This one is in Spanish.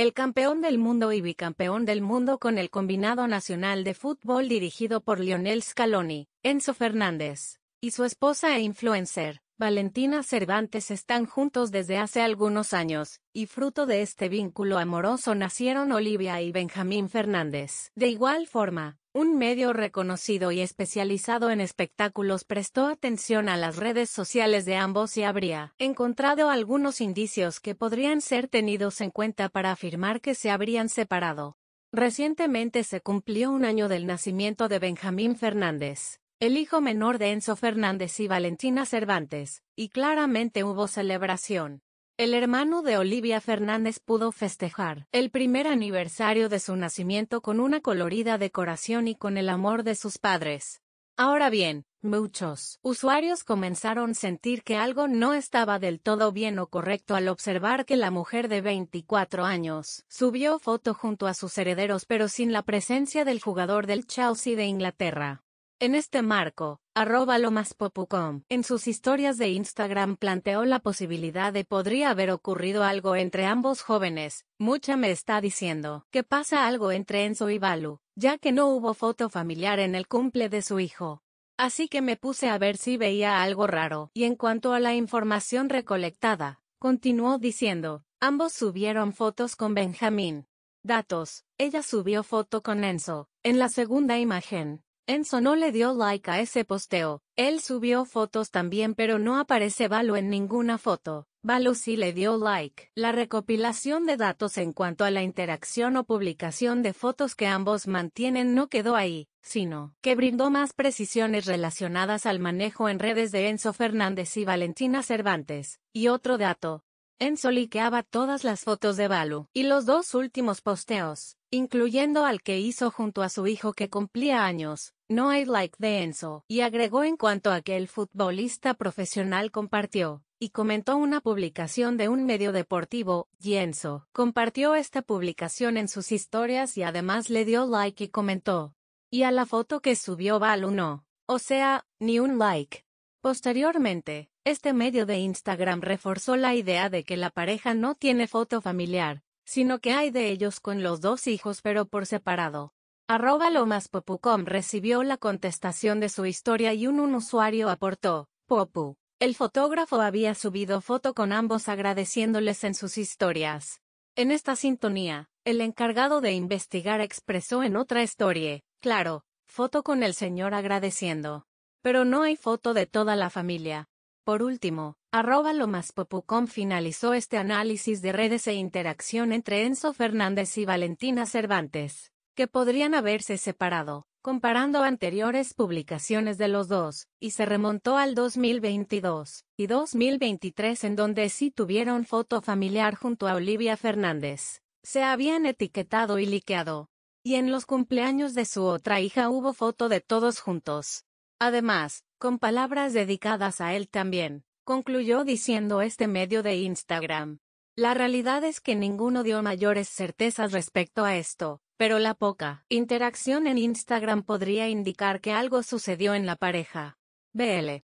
el campeón del mundo y bicampeón del mundo con el combinado nacional de fútbol dirigido por Lionel Scaloni, Enzo Fernández, y su esposa e influencer, Valentina Cervantes están juntos desde hace algunos años, y fruto de este vínculo amoroso nacieron Olivia y Benjamín Fernández. De igual forma, un medio reconocido y especializado en espectáculos prestó atención a las redes sociales de ambos y habría encontrado algunos indicios que podrían ser tenidos en cuenta para afirmar que se habrían separado. Recientemente se cumplió un año del nacimiento de Benjamín Fernández, el hijo menor de Enzo Fernández y Valentina Cervantes, y claramente hubo celebración. El hermano de Olivia Fernández pudo festejar el primer aniversario de su nacimiento con una colorida decoración y con el amor de sus padres. Ahora bien, muchos usuarios comenzaron a sentir que algo no estaba del todo bien o correcto al observar que la mujer de 24 años subió foto junto a sus herederos pero sin la presencia del jugador del Chelsea de Inglaterra. En este marco, arroba En sus historias de Instagram planteó la posibilidad de podría haber ocurrido algo entre ambos jóvenes, mucha me está diciendo que pasa algo entre Enzo y Balu, ya que no hubo foto familiar en el cumple de su hijo. Así que me puse a ver si veía algo raro, y en cuanto a la información recolectada, continuó diciendo, ambos subieron fotos con Benjamín. Datos, ella subió foto con Enzo, en la segunda imagen, Enzo no le dio like a ese posteo, él subió fotos también pero no aparece Balu en ninguna foto, Balu sí le dio like. La recopilación de datos en cuanto a la interacción o publicación de fotos que ambos mantienen no quedó ahí, sino que brindó más precisiones relacionadas al manejo en redes de Enzo Fernández y Valentina Cervantes. Y otro dato, Enzo liqueaba todas las fotos de Balu y los dos últimos posteos incluyendo al que hizo junto a su hijo que cumplía años, No hay Like de Enzo, y agregó en cuanto a que el futbolista profesional compartió, y comentó una publicación de un medio deportivo, Yenzo. Compartió esta publicación en sus historias y además le dio like y comentó. Y a la foto que subió Val no, o sea, ni un like. Posteriormente, este medio de Instagram reforzó la idea de que la pareja no tiene foto familiar, sino que hay de ellos con los dos hijos pero por separado. Arroba Lomas Popucom recibió la contestación de su historia y un, un usuario aportó, Popu. El fotógrafo había subido foto con ambos agradeciéndoles en sus historias. En esta sintonía, el encargado de investigar expresó en otra historia, claro, foto con el señor agradeciendo. Pero no hay foto de toda la familia. Por último, Arroba lo más finalizó este análisis de redes e interacción entre Enzo Fernández y Valentina Cervantes, que podrían haberse separado, comparando anteriores publicaciones de los dos, y se remontó al 2022 y 2023 en donde sí tuvieron foto familiar junto a Olivia Fernández. Se habían etiquetado y liqueado. Y en los cumpleaños de su otra hija hubo foto de todos juntos. Además, con palabras dedicadas a él también concluyó diciendo este medio de Instagram. La realidad es que ninguno dio mayores certezas respecto a esto, pero la poca interacción en Instagram podría indicar que algo sucedió en la pareja. BL.